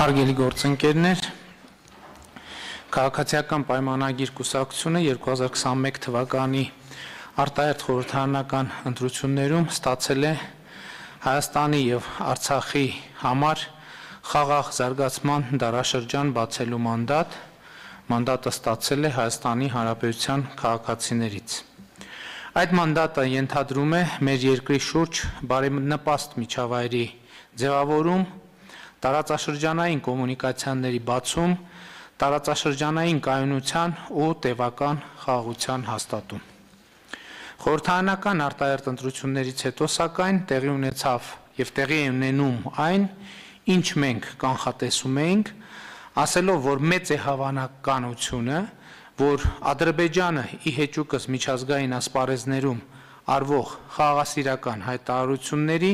Հարգելի գործընկերներ, Քաղաքացիական պայմանագիր կուսակցությունը 2021 թվականի արտահերթ խորհրդարանական ընտրություններում ստացել է Հայաստանի եւ Արցախի համար խաղաղ զարգացման դարաշրջան բացելու մանդատ։ Մանդատը ստացել է Հայաստանի Հանրապետության քաղաքացիներից։ Այդ մանդատը ենթադրում է մեր երկրի շուրջ բարենպաստ միջավայրի ձևավորում տարածաշրջանային կոմունիկացիաների բացում, տարածաշրջանային կայունության ու տևական խաղաղության հաստատում։ Խորհրդանական արտահերտ ընտրություններից հետո սակայն տեղի ունեցավ եւ տեղի է ունենում այն, ինչ մենք կանխատեսում էինք, ասելով, որ մեծ է հավանականությունը, որ Ադրբեջանը ի հեճուկս միջազգային ասպարեզներում արվող խաղաղասիրական հայտարարությունների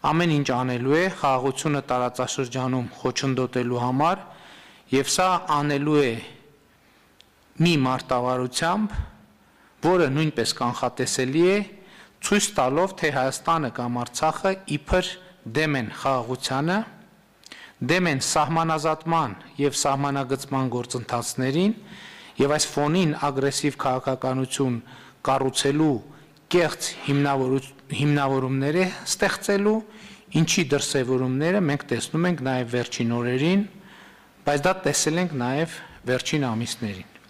Ամեն ինչ անելու է խաղաղությունը տարածաշրջանում խոչընդոտելու համար եւ սա անելու է մի մարտավարությամբ, որը նույնպես կանխատեսելի է, ցույց տալով, թե Հայաստանը կամ Արցախը իբր դեմ են խաղաղությանը, դեմ են սահմանազատման եւ սահմանագծման գործընթացներին եւ այս ֆոնին ագրեսիվ քաղաքականություն կառուցելու կեղծ հիմնավորումներ է ստեղծելու, ինչի դրսևորումները մենք տեսնում ենք նաև վերջին օրերին, բայց դա տեսել ենք նաև վերջին ամիսներին։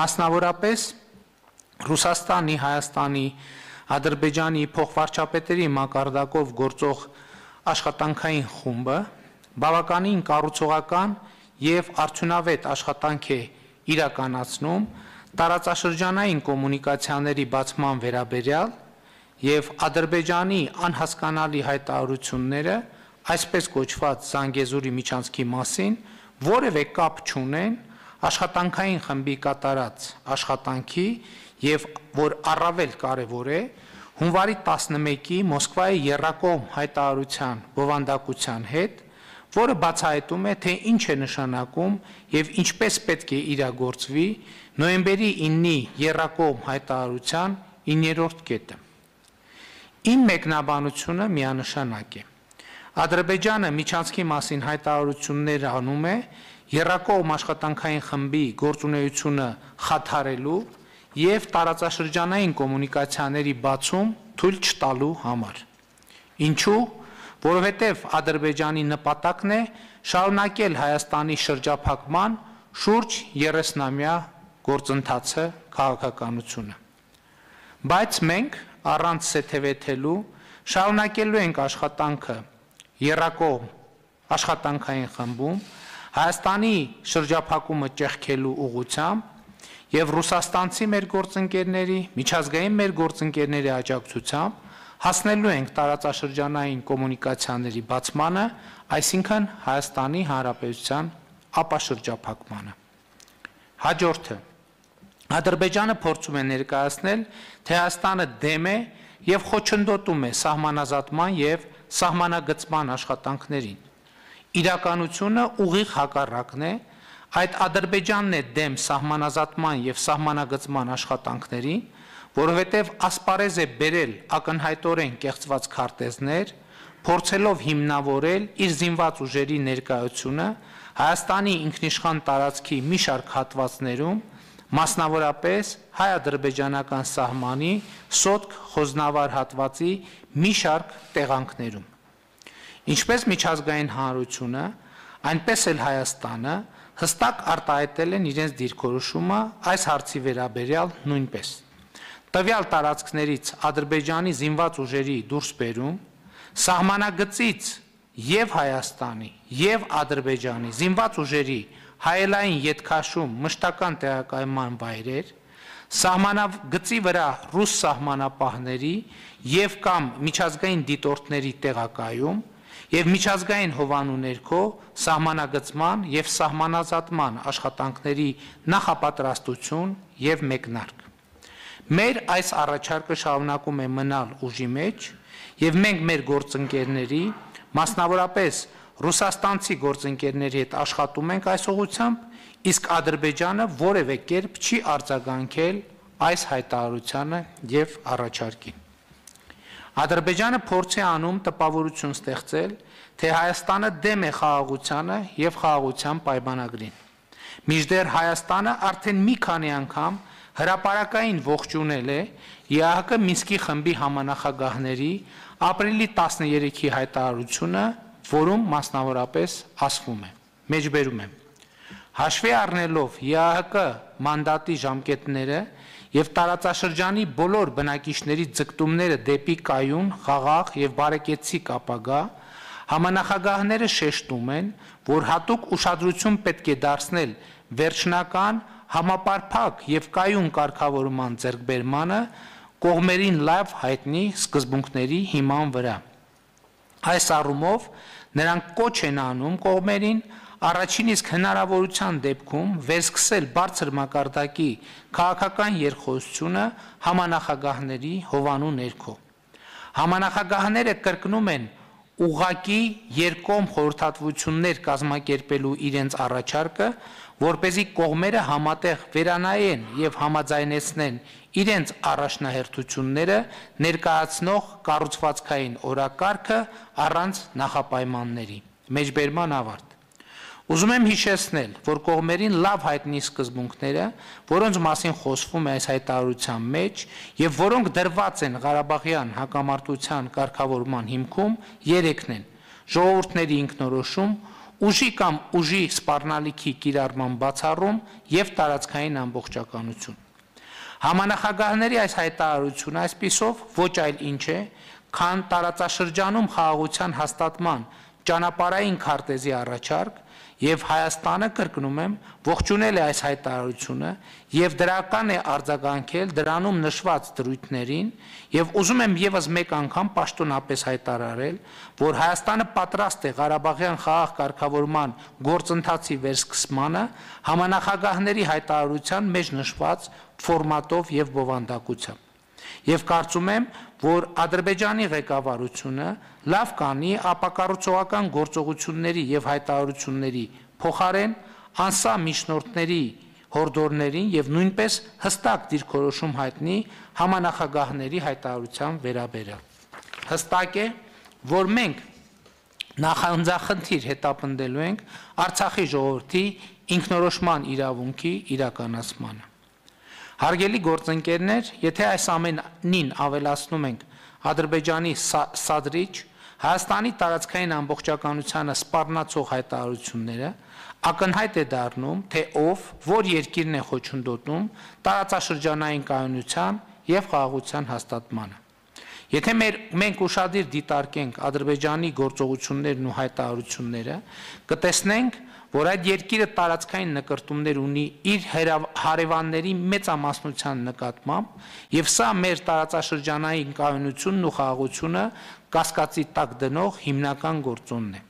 Մասնավորապես Ռուսաստանի, Հայաստանի, Ադրբեջանի փոխվարչապետերի մակարդակով գործող աշխատանքային խումբը բավականին կառուցողական եւ արդյունավետ աշխատանք է իրականացնում տարածաշրջանային կոմունիկացիաների բացման վերաբերյալ եւ Ադրբեջանի անհասկանալի հայտարարությունները այսպես կոչված Զանգեզուրի միջանցքի մասին որևէ կապ չունեն աշխատանքային խմբի կատարած աշխատանքի եւ որ առավել կարեւոր է հունվարի 11-ի Մոսկվայի Երրակոմ հայտարարության բովանդակության հետ որը բացահայտում է, թե ինչ է նշանակում եւ ինչպես պետք է իրագործվի նոյեմբերի 9-ի Եռակոմ հայտարարության 9-րդ կետը։ Իմ մեկնաբանությունը միանշանակ է։ Ադրբեջանը միջանցքի մասին հայտարարություններ անում է Եռակոմ աշխատանքային խմբի գործունեությունը խաթարելու եւ տարածաշրջանային կոմունիկացիաների բացում թույլ չտալու համար։ Ինչու որովհետև Ադրբեջանի նպատակն է շարունակել Հայաստանի շրջափակման շուրջ 30-ամյա գործընթացը քաղաքականությունը։ Բայց մենք առանց սեթևեթելու շարունակելու ենք աշխատանքը երակող աշխատանքային խմբում Հայաստանի շրջափակումը ճեղքելու ուղությամբ եւ ռուսաստանցի մեր գործընկերների, միջազգային մեր գործընկերների աջակցությամբ Հասնելու ենք տարածաշրջանային կոմունիկացիաների բացմանը, այսինքն Հայաստանի Հանրապետության ապաշրջափակմանը։ Հաջորդը Ադրբեջանը փորձում է ներկայացնել, թե Հայաստանը դեմ է եւ խոչընդոտում է սահմանազատման եւ սահմանագծման աշխատանքներին։ Իրականությունը ուղիղ հակառակն է, այդ Ադրբեջանն է դեմ սահմանազատման եւ սահմանագծման աշխատանքներին, որովհետև ասպարեզ է բերել ակնհայտորեն կեղծված քարտեզներ, փորձելով հիմնավորել իր զինված ուժերի ներկայությունը Հայաստանի ինքնիշխան տարածքի մի շարք հատվածներում, մասնավորապես հայ-ադրբեջանական սահմանի Սոտք խոզնավար հատվածի մի շարք տեղանքներում։ Ինչպես միջազգային հանրությունը, այնպես էլ Հայաստանը հստակ արտահայտել են իրենց դիրքորոշումը այս հարցի վերաբերյալ նույնպես տվյալ տարածքներից Ադրբեջանի զինված ուժերի դուրսբերում սահմանագծից եւ Հայաստանի եւ Ադրբեջանի զինված ուժերի հայելային յետքաշում մշտական տեղակայման վայրեր սահմանագծի վրա ռուս սահմանապահների եւ կամ միջազգային դիտորդների տեղակայում եւ միջազգային հովանու ներքո սահմանագծման եւ սահմանազատման աշխատանքների նախապատրաստություն եւ մեկնարկ Մեր այս առաջարկը շարունակում է մնալ ուժի մեջ եւ մենք մեր գործընկերների, մասնավորապես ռուսաստանցի գործընկերների հետ աշխատում ենք այս ուղությամբ, իսկ Ադրբեջանը որևէ կերպ չի արձագանքել այս հայտարարությանը եւ առաջարկին։ Ադրբեջանը փորձ է անում տպավորություն ստեղծել, թե Հայաստանը դեմ է խաղաղությանը եւ խաղաղության պայմանագրին։ Միջդեռ Հայաստանը արդեն մի քանի անգամ հրապարակային ողջունել է ԵԱՀԿ Մինսկի խմբի համանախագահների ապրիլի 13-ի հայտարարությունը, որում մասնավորապես ասվում է. Մեջբերում եմ. Հաշվի առնելով ԵԱՀԿ մանդատի ժամկետները եւ տարածաշրջանի բոլոր բնակիչների ձգտումները դեպի կայուն, խաղաղ եւ բարեկեցիկ ապագա, համանախագահները շեշտում են, որ հատուկ ուշադրություն պետք է դարձնել վերջնական համապարփակ եւ կայուն կարգավորման ձեռքբերմանը կողմերին լավ հայտնի սկզբունքների հիման վրա։ Այս առումով նրանք կոչ են անում կողմերին առաջին իսկ հնարավորության դեպքում վերսկսել բարձր մակարդակի քաղաքական երկխոսությունը համանախագահների հովանու ներքո։ Համանախագահները կրկնում են ուղակի երկում խորհրդատվություններ կազմակերպելու իրենց առաջարկը, որ เป զի կողմերը համատեղ վերանային եւ համաձայնեցնեն իրենց առաջնահերթությունները ներկայացնող կառուցվածքային օրակարգը առանց նախապայմանների։ Մեջբերման ավարտ Ուզում եմ հիշեցնել, որ կողմերին լավ հայտնի սկզբունքները, որոնց մասին խոսվում է այս հայտարարության մեջ եւ որոնք դրված են Ղարաբաղյան հակամարտության կարգավորման հիմքում, երեքն են՝ ժողովուրդների ինքնորոշում, ուժի կամ ուժի սպառնալիքի կիրառման բացառում եւ տարածքային ամբողջականություն։ Համանախագահների այս հայտարարությունը այսписով ոչ այլ ինչ է, քան տարածաշրջանում խաղաղության հաստատման ճանապարհային քարտեզի առաջարկ, եւ Հայաստանը կրկնում եմ ողջունել է այս հայտարարությունը եւ դրական է արձագանքել դրանում նշված դրույթներին եւ ուզում եմ եւս մեկ անգամ պաշտոնապես հայտարարել որ Հայաստանը պատրաստ է Ղարաբաղյան խաղաղ կարգավորման գործընթացի վերսկսմանը համանախագահների հայտարարության մեջ նշված ֆորմատով եւ բովանդակությամբ Եվ կարծում եմ, որ Ադրբեջանի ղեկավարությունը լավ կանի ապակառուցողական գործողությունների եւ հայտարարությունների փոխարեն անսա միջնորդների հորդորներին եւ նույնպես հստակ դիրքորոշում հայտնի համանախագահների հայտարարության վերաբերյալ։ Հստակ է, որ մենք նախանձախնդիր հետապնդելու ենք Արցախի ժողովրդի ինքնորոշման իրավունքի իրականացմանը։ Հարգելի գործընկերներ, եթե այս ամենին ավելացնում ենք Ադրբեջանի սադրիչ Հայաստանի տարածքային ամբողջականությանը սպառնացող հայտարարությունները, ակնհայտ է դառնում, թե ով, որ երկիրն է խոչընդոտում տարածաշրջանային կայունության եւ խաղաղության հաստատմանը։ Եթե մեր մենք ուշադիր դիտարկենք Ադրբեջանի գործողություններն ու հայտարարությունները, կտեսնենք, որ այդ երկիրը տարածքային նկարտումներ ունի իր հարևանների մեծամասնության նկատմամբ եւ սա մեր տարածաշրջանային կայունությունն ու խաղաղությունը կասկածի տակ դնող հիմնական գործոնն է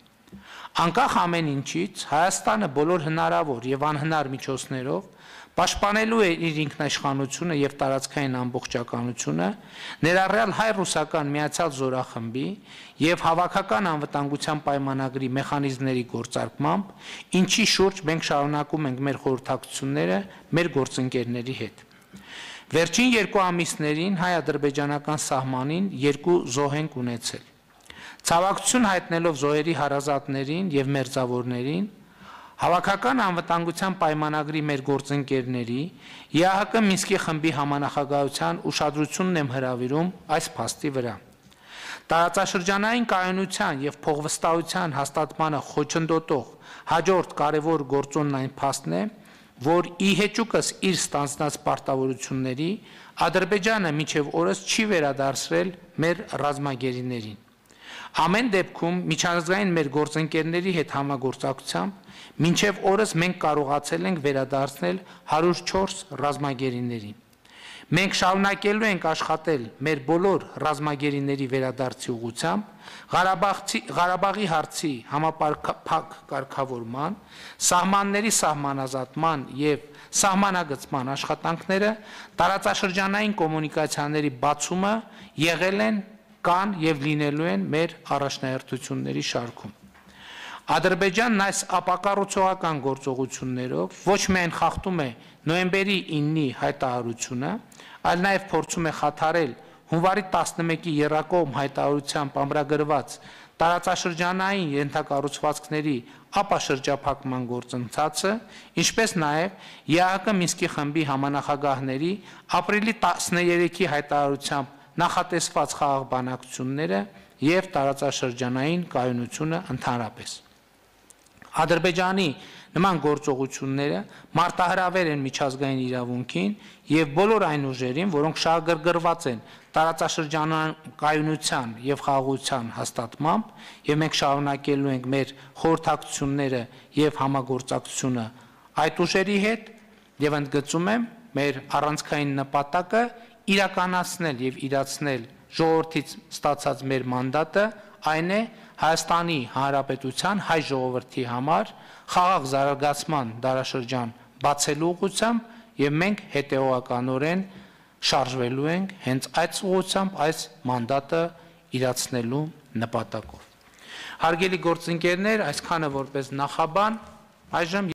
Անկախ ամեն ինչից Հայաստանը բոլոր հնարավոր եւ անհնար միջոցներով պաշտպանելու է իր ինքնաշխանությունը եւ տարածքային ամբողջականությունը, ներառյալ հայ-ռուսական միացյալ զորախմբի եւ հավաքական անվտանգության պայմանագրի մեխանիզմների գործարկմամբ, ինչի շուրջ մենք շարունակում ենք մեր խորհրդակցությունները մեր գործընկերների հետ։ Վերջին երկու ամիսներին հայ-ադրբեջանական սահմանին երկու զոհենք ունեցել։ Ցավակցություն հայտնելով զոհերի հարազատներին եւ մերձավորներին, հավաքական անվտանգության պայմանագրի մեր գործընկերների, ԵԱՀԿ Մինսկի խմբի համանախագահության ուշադրությունն եմ հրավիրում այս փաստի վրա։ Տարածաշրջանային կայունության եւ փողվստահության հաստատմանը խոչընդոտող հաջորդ կարևոր գործոնն այն փաստն է, որ ի հեճուկս իր ստանձնած պարտավորությունների Ադրբեջանը միջև օրս չի վերադարձրել մեր ռազմագերիներին։ Ամեն դեպքում միջազգային մեր գործընկերների հետ համագործակցությամբ մինչև օրս մենք կարողացել ենք վերադարձնել 104 ռազմագերիներին։ Մենք շարունակելու ենք աշխատել մեր բոլոր ռազմագերիների վերադարձի ուղությամբ, Ղարաբաղի Ղարաբաղի հարցի համապարփակ կարգավորման, սահմանների սահմանազատման եւ սահմանագծման աշխատանքները, տարածաշրջանային կոմունիկացիաների բացումը եղել են կան եւ լինելու են մեր առաջնահերթությունների շարքում։ Ադրբեջանն այս ապակառուցողական գործողություններով ոչ միայն խախտում է նոյեմբերի 9-ի հայտարարությունը, այլ նաև փորձում է խաթարել հունվարի 11-ի Երակոմ հայտարարությամբ ամրագրված տարածաշրջանային ենթակառուցվածքների ապաշրջափակման գործընթացը, ինչպես նաև ԵԱՀԿ Մինսկի խմբի համանախագահների ապրիլի 13-ի հայտարարությամբ նախատեսված խաղաղ բանակցությունները եւ տարածաշրջանային կայունությունը ընդհանրապես։ Ադրբեջանի նման գործողությունները մարտահրավեր են միջազգային իրավունքին եւ բոլոր այն ուժերին, որոնք շահագրգռված են տարածաշրջանային կայունության եւ խաղաղության հաստատմամբ եւ մենք շարունակելու ենք մեր խորհրդակցությունները եւ համագործակցությունը այդ ուժերի հետ եւ ընդգծում եմ մեր առանցքային նպատակը իրականացնել եւ իրացնել ժողովրդից ստացած մեր մանդատը այն է Հայաստանի Հանրապետության հայ ժողովրդի համար խաղաղ զարգացման դարաշրջան բացելու ուղղությամբ եւ մենք հետեւականորեն շարժվելու ենք հենց այդ ուղղությամբ այս մանդատը իրացնելու նպատակով։ Հարգելի գործընկերներ, այսքանը որպես նախաբան այժմ